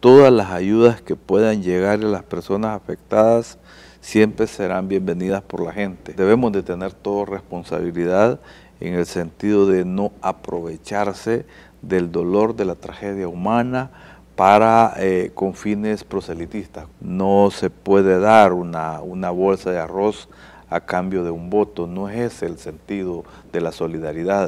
Todas las ayudas que puedan llegar a las personas afectadas siempre serán bienvenidas por la gente. Debemos de tener toda responsabilidad en el sentido de no aprovecharse del dolor de la tragedia humana para eh, con fines proselitistas. No se puede dar una, una bolsa de arroz a cambio de un voto, no es ese el sentido de la solidaridad.